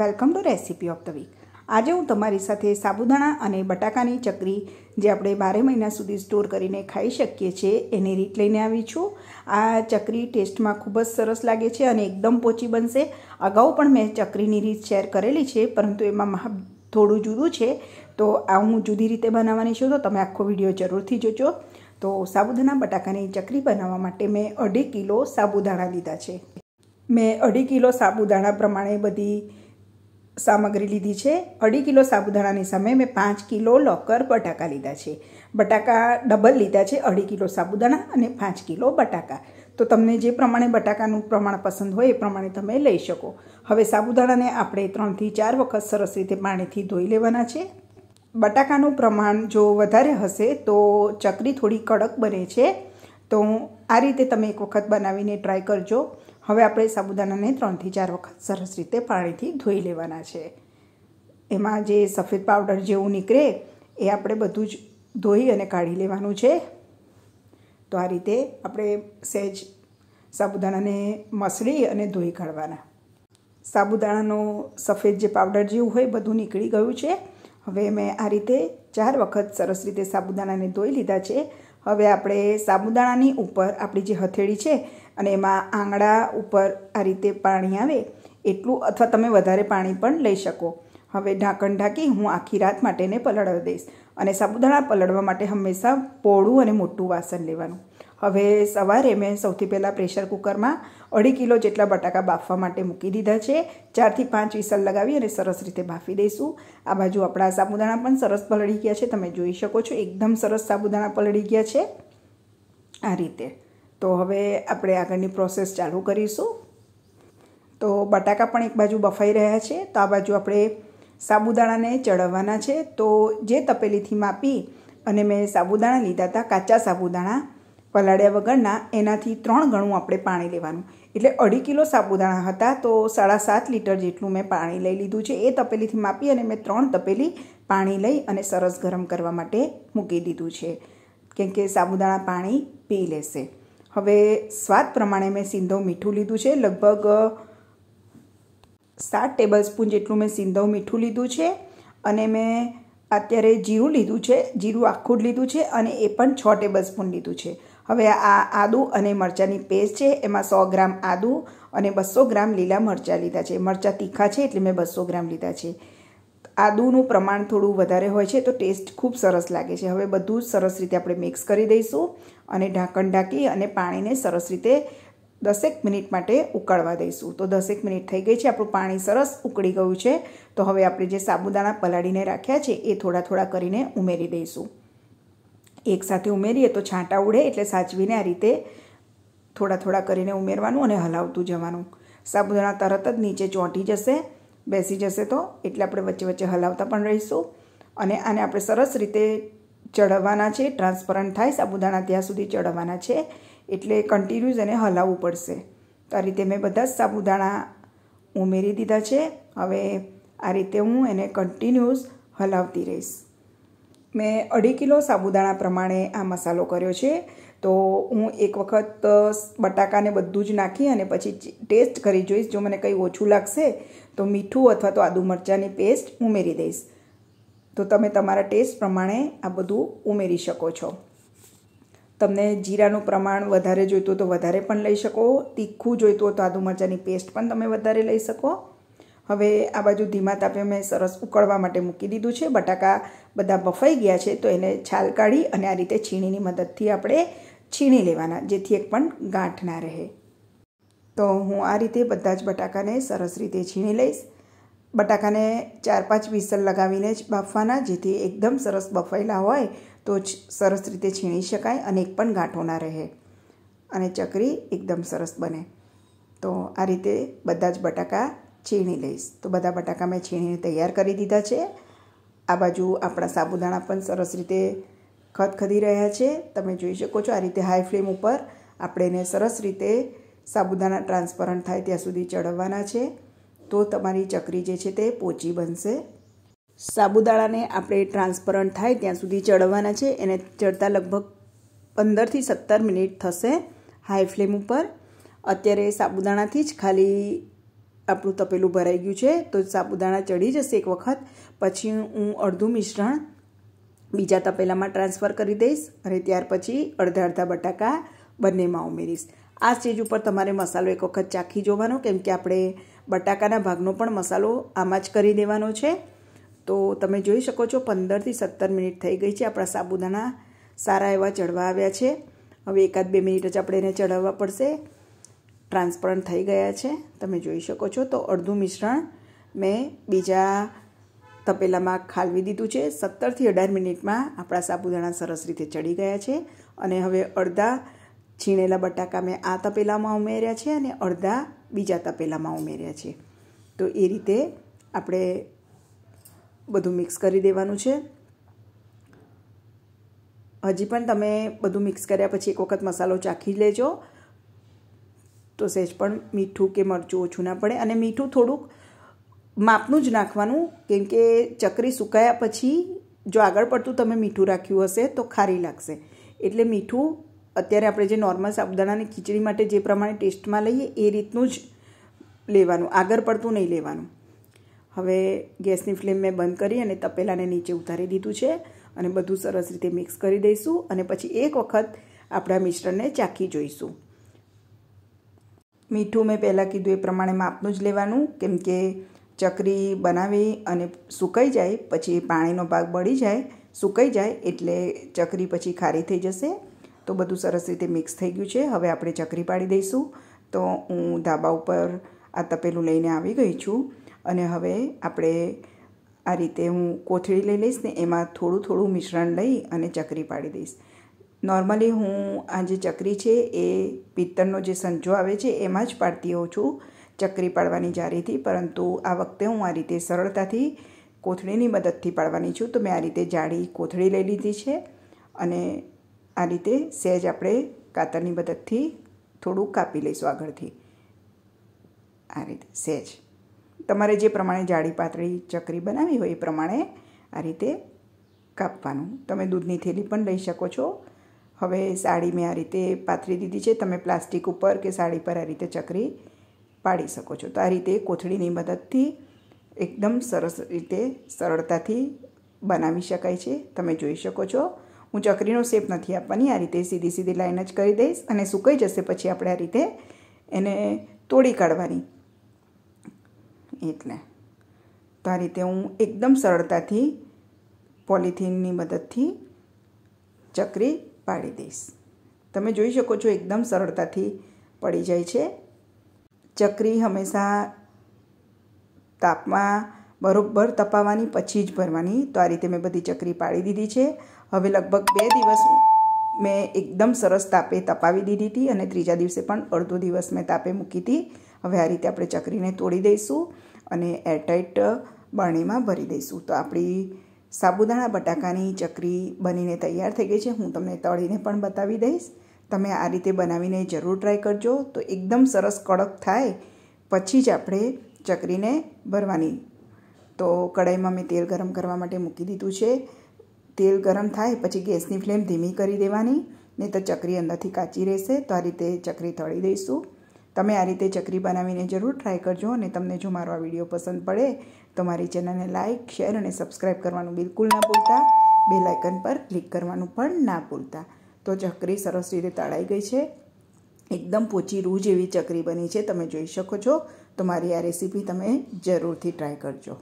welcome to recipe of the week આજે હું તમારી સાથે સાબુદાણા અને બટાકાની ચકરી જે આપણે બારે મહિના સુધી સ્ટોર કરીને ખાઈ શકીએ છીએ એની રીત લઈને આવી છું આ ચકરી ટેસ્ટમાં ખૂબ જ સરસ લાગે છે અને એકદમ પોચી બનશે અગાઉ પણ મેં ચકરીની રીત શેર કરેલી છે પરંતુ એમાં થોડું જુદું છે તો આ હું જુદી રીતે બનાવવાની છું તો તમે આખો વિડીયો જરૂરથી જોજો તો સાબુદાણા બટાકાની ચકરી બનાવવા માટે મેં અઢી કિલો સાબુદાણા લીધા છે મેં અઢી કિલો સાબુદાણા પ્રમાણે બધી સામગ્રી લીધી છે અઢી કિલો સાબુદાણાની સામે મેં પાંચ કિલો લોકર બટાકા લીધા છે બટાકા ડબલ લીધા છે અઢી કિલો સાબુદાણા અને પાંચ કિલો બટાકા તો તમને જે પ્રમાણે બટાકાનું પ્રમાણ પસંદ હોય એ પ્રમાણે તમે લઈ શકો હવે સાબુદાણાને આપણે ત્રણથી ચાર વખત સરસ રીતે પાણીથી ધોઈ લેવાના છે બટાકાનું પ્રમાણ જો વધારે હશે તો ચકરી થોડી કડક બને છે તો આ રીતે તમે એક વખત બનાવીને ટ્રાય કરજો હવે આપણે સાબુદાણાને ત્રણથી ચાર વખત સરસ રીતે પાણીથી ધોઈ લેવાના છે એમાં જે સફેદ પાવડર જેવું નીકળે એ આપણે બધું જ ધોઈ અને કાઢી લેવાનું છે તો આ રીતે આપણે સહેજ સાબુદાણાને મસળી અને ધોઈ કાઢવાના સાબુદાણાનો સફેદ જે પાવડર જેવું હોય બધું નીકળી ગયું છે હવે મેં આ રીતે ચાર વખત સરસ રીતે સાબુદાણાને ધોઈ લીધા છે હવે આપણે સાબુદાણાની ઉપર આપણી જે હથેળી છે અને એમાં આંગળા ઉપર આ રીતે પાણી આવે એટલું અથવા તમે વધારે પાણી પણ લઈ શકો હવે ઢાંકણ ઢાંકી હું આખી રાત માટેને પલળાવી દઈશ અને સાબુદાણા પલળવા માટે હંમેશા પોળું અને મોટું વાસણ લેવાનું હવે સવારે મેં સૌથી પહેલાં પ્રેશર કુકરમાં અઢી કિલો જેટલા બટાકા બાફવા માટે મૂકી દીધા છે ચારથી પાંચ વિસલ લગાવી અને સરસ રીતે બાફી દઈશું આ બાજુ આપણા સાબુદાણા પણ સરસ પલળી ગયા છે તમે જોઈ શકો છો એકદમ સરસ સાબુદાણા પલળી ગયા છે આ રીતે તો હવે આપણે આગળની પ્રોસેસ ચાલુ કરીશું તો બટાકા પણ એક બાજુ બફાઈ રહ્યા છે તો આ બાજુ આપણે સાબુદાણાને ચડવવાના છે તો જે તપેલીથી માપી અને મેં સાબુદાણા લીધા હતા કાચા સાબુદાણા પલાળ્યા વગરના એનાથી ત્રણ ગણું આપણે પાણી લેવાનું એટલે અઢી કિલો સાબુદાણા હતા તો સાડા સાત લીટર જેટલું મેં પાણી લઈ લીધું છે એ તપેલીથી માપી અને મેં ત્રણ તપેલી પાણી લઈ અને સરસ ગરમ કરવા માટે મૂકી દીધું છે કેમ કે સાબુદાણા પાણી પી લેશે હવે સ્વાદ પ્રમાણે મેં સિંધો મીઠું લીધું છે લગભગ સાત ટેબલ સ્પૂન જેટલું મેં સિંધવ મીઠું લીધું છે અને મેં અત્યારે જીરું લીધું છે જીરું આખું લીધું છે અને એ પણ છ ટેબલ સ્પૂન લીધું છે હવે આ આદું અને મરચાંની પેસ્ટ છે એમાં સો ગ્રામ આદું અને બસો ગ્રામ લીલા મરચાં લીધા છે મરચાં તીખા છે એટલે મેં બસો ગ્રામ લીધા છે આદુનું પ્રમાણ થોડું વધારે હોય છે તો ટેસ્ટ ખૂબ સરસ લાગે છે હવે બધું જ સરસ રીતે આપણે મિક્સ કરી દઈશું અને ઢાંકણ ઢાંકી અને પાણીને સરસ રીતે દસેક મિનિટ માટે ઉકળવા દઈશું તો દસેક મિનિટ થઈ ગઈ છે આપણું પાણી સરસ ઉકળી ગયું છે તો હવે આપણે જે સાબુદાણા પલાળીને રાખ્યા છે એ થોડા થોડા કરીને ઉમેરી દઈશું એક સાથે ઉમેરીએ તો છાંટા ઉડે એટલે સાચવીને આ રીતે થોડા થોડા કરીને ઉમેરવાનું અને હલાવતું જવાનું સાબુદાણા તરત જ નીચે ચોંટી જશે બેસી જશે તો એટલે આપણે વચ્ચે વચ્ચે હલાવતા પણ રહીશું અને આને આપણે સરસ રીતે ચડવાના છે ટ્રાન્સપરન્ટ થાય સાબુદાણા ત્યાં સુધી ચડવાના છે એટલે કન્ટિન્યુઝ એને હલાવવું પડશે તો આ રીતે મેં બધા જ સાબુદાણા ઉમેરી દીધા છે હવે આ રીતે હું એને કન્ટિન્યુઅસ હલાવતી રહીશ મેં અઢી કિલો સાબુદાણા પ્રમાણે આ મસાલો કર્યો છે તો હું એક વખત બટાકાને બધું જ નાખી અને પછી ટેસ્ટ કરી જોઈશ જો મને કંઈ ઓછું લાગશે તો મીઠું અથવા તો આદુ મરચાંની પેસ્ટ ઉમેરી દઈશ તો તમે તમારા ટેસ્ટ પ્રમાણે આ બધું ઉમેરી શકો છો તમને જીરાનું પ્રમાણ વધારે જોઈતું તો વધારે પણ લઈ શકો તીખું જોઈતું તો આદુ મરચાંની પેસ્ટ પણ તમે વધારે લઈ શકો હવે આ બાજુ ધીમા તાપે મેં સરસ ઉકળવા માટે મૂકી દીધું છે બટાકા બધા બફાઈ ગયા છે તો એને છાલ કાઢી અને આ રીતે છીણીની મદદથી આપણે છીણી લેવાના જેથી એક પણ ગાંઠ ના રહે તો હું આ રીતે બધા જ બટાકાને સરસ રીતે છીણી લઈશ બટાકાને ચાર પાંચ વિસલ લગાવીને જ બાફવાના જેથી એકદમ સરસ બફાયેલા હોય તો જ સરસ રીતે છીણી શકાય અને એક પણ ગાંઠો ના રહે અને ચકરી એકદમ સરસ બને તો આ રીતે બધા જ બટાકા છીણી લઈશ તો બધા બટાકા મેં છીણીને તૈયાર કરી દીધા છે આ બાજુ આપણા સાબુદાણા પણ સરસ રીતે ખદખદી રહ્યા છે તમે જોઈ શકો છો આ રીતે હાઈ ફ્લેમ ઉપર આપણે એને સરસ રીતે સાબુદાણા ટ્રાન્સપરન્ટ થાય ત્યાં સુધી ચડવવાના છે તો તમારી ચકરી જે છે તે પોચી બનશે સાબુદાણાને આપણે ટ્રાન્સપરન્ટ થાય ત્યાં સુધી ચડવવાના છે એને ચડતા લગભગ પંદરથી સત્તર મિનિટ થશે હાઈ ફ્લેમ ઉપર અત્યારે સાબુદાણાથી જ ખાલી આપણું તપેલું ભરાઈ ગયું છે તો સાબુદાણા ચડી જશે એક વખત પછી હું અડધું મિશ્રણ બીજા તપેલામાં ટ્રાન્સફર કરી દઈશ અને ત્યાર પછી અડધા અડધા બટાકા બંનેમાં ઉમેરીશ આ સ્ટેજ ઉપર તમારે મસાલો એક વખત ચાખી જોવાનો કેમ કે આપણે બટાકાના ભાગનો પણ મસાલો આમાં જ કરી દેવાનો છે તો તમે જોઈ શકો છો પંદરથી સત્તર મિનિટ થઈ ગઈ છે આપણા સાબુદાણા સારા એવા ચડવા આવ્યા છે હવે એકાદ બે મિનિટ જ આપણે એને ચડાવવા પડશે ટ્રાન્સપરન્ટ થઈ ગયા છે તમે જોઈ શકો છો તો અડધું મિશ્રણ મેં બીજા તપેલામાં ખાલવી દીધું છે સત્તરથી અઢાર મિનિટમાં આપણા સાબુદાણા સરસ રીતે ચડી ગયા છે અને હવે અડધા છીણેલા બટાકા મેં આ તપેલામાં ઉમેર્યા છે અને અડધા બીજા તપેલામાં ઉમેર્યા છે તો એ રીતે આપણે બધું મિક્સ કરી દેવાનું છે હજી પણ તમે બધું મિક્સ કર્યા પછી એક વખત મસાલો ચાખી લેજો તો સહેજ પણ મીઠું કે મરચું ઓછું ના પડે અને મીઠું થોડુંક માપનું જ નાખવાનું કેમ કે ચકરી સુકાયા પછી જો આગળ પડતું તમે મીઠું રાખ્યું હશે તો ખારી લાગશે એટલે મીઠું અત્યારે આપણે જે નોર્મલ સાબુદાણાની ખીચડી માટે જે પ્રમાણે ટેસ્ટમાં લઈએ એ રીતનું જ લેવાનું આગળ પડતું નહીં લેવાનું હવે ગેસની ફ્લેમ મેં બંધ કરી અને તપેલાને નીચે ઉતારી દીધું છે અને બધું સરસ રીતે મિક્સ કરી દઈશું અને પછી એક વખત આપણા મિશ્રણને ચાખી જોઈશું મીઠું મેં પહેલાં કીધું એ પ્રમાણે માપનું જ લેવાનું કેમ કે ચકરી બનાવી અને સુકાઈ જાય પછી પાણીનો ભાગ બળી જાય સુકાઈ જાય એટલે ચકરી પછી ખારી થઈ જશે તો બધું સરસ રીતે મિક્સ થઈ ગયું છે હવે આપણે ચકરી પાડી દઈશું તો હું ધાબા ઉપર આ તપેલું લઈને આવી ગઈ છું અને હવે આપણે આ રીતે હું કોથળી લઈ લઈશ ને એમાં થોડું થોડું મિશ્રણ લઈ અને ચકરી પાડી દઈશ નોર્મલી હું આ જે ચકરી છે એ પિત્તળનો જે સંજો આવે છે એમાં જ પાડતી હોઉં છું ચકરી પાડવાની જારીથી પરંતુ આ વખતે હું આ રીતે સરળતાથી કોથળીની મદદથી પાડવાની છું તો મેં આ રીતે જાળી કોથળી લઈ લીધી છે અને આ રીતે સહેજ આપણે કાતરની મદદથી થોડું કાપી લઈશું આગળથી આ રીતે સહેજ તમારે જે પ્રમાણે જાળી પાતળી ચકરી બનાવી હોય એ પ્રમાણે આ રીતે કાપવાનું તમે દૂધની થેલી પણ લઈ શકો છો હવે સાડી મેં આ રીતે પાથરી દીધી છે તમે પ્લાસ્ટિક ઉપર કે સાડી પર આ રીતે ચકરી પાડી શકો છો તો આ રીતે કોથળીની મદદથી એકદમ સરસ રીતે સરળતાથી બનાવી શકાય છે તમે જોઈ શકો છો હું ચકરીનો શેપ નથી આપવાની આ રીતે સીધી સીધી લાઈન જ કરી દઈશ અને સુકાઈ જશે પછી આપણે આ રીતે એને તોડી કાઢવાની એટલે તો આ રીતે હું એકદમ સરળતાથી પોલિથીનની મદદથી ચકરી પાડી દઈશ તમે જોઈ શકો છો એકદમ સરળતાથી પડી જાય છે ચકરી હંમેશા તાપમાં બરાબર તપાવવાની પછી જ ભરવાની તો આ રીતે મેં બધી ચકરી પાડી દીધી છે હવે લગભગ બે દિવસ મેં એકદમ સરસ તાપે તપાવી દીધી હતી અને ત્રીજા દિવસે પણ અડધો દિવસ મેં તાપે મૂકી હતી હવે આ રીતે આપણે ચકરીને તોડી દઈશું અને એરટાઈટ બરણીમાં ભરી દઈશું તો આપણી સાબુદાણા બટાકાની ચકરી બનીને તૈયાર થઈ ગઈ છે હું તમને તળીને પણ બતાવી દઈશ તમે આ રીતે બનાવીને જરૂર ટ્રાય કરજો તો એકદમ સરસ કડક થાય પછી જ આપણે ચકરીને ભરવાની તો કઢાઈમાં મેં તેલ ગરમ કરવા માટે મૂકી દીધું છે તેલ ગરમ થાય પછી ગેસની ફ્લેમ ધીમી કરી દેવાની નહીં તો ચકરી અંદરથી કાચી રહેશે તો આ રીતે ચકરી તળી દઈશું તમે આ રીતે ચકરી બનાવીને જરૂર ટ્રાય કરજો અને તમને જો મારો આ વિડીયો પસંદ પડે તો મારી ચેનલને લાઇક શેર અને સબસ્ક્રાઈબ કરવાનું બિલકુલ ના ભૂલતા બે લાઇકન પર ક્લિક કરવાનું પણ ના ભૂલતા તો ચકરી સરસ રીતે તળાઈ ગઈ છે એકદમ પોચી રૂજ એવી ચકરી બની છે તમે જોઈ શકો છો તો મારી આ રેસીપી તમે જરૂરથી ટ્રાય કરજો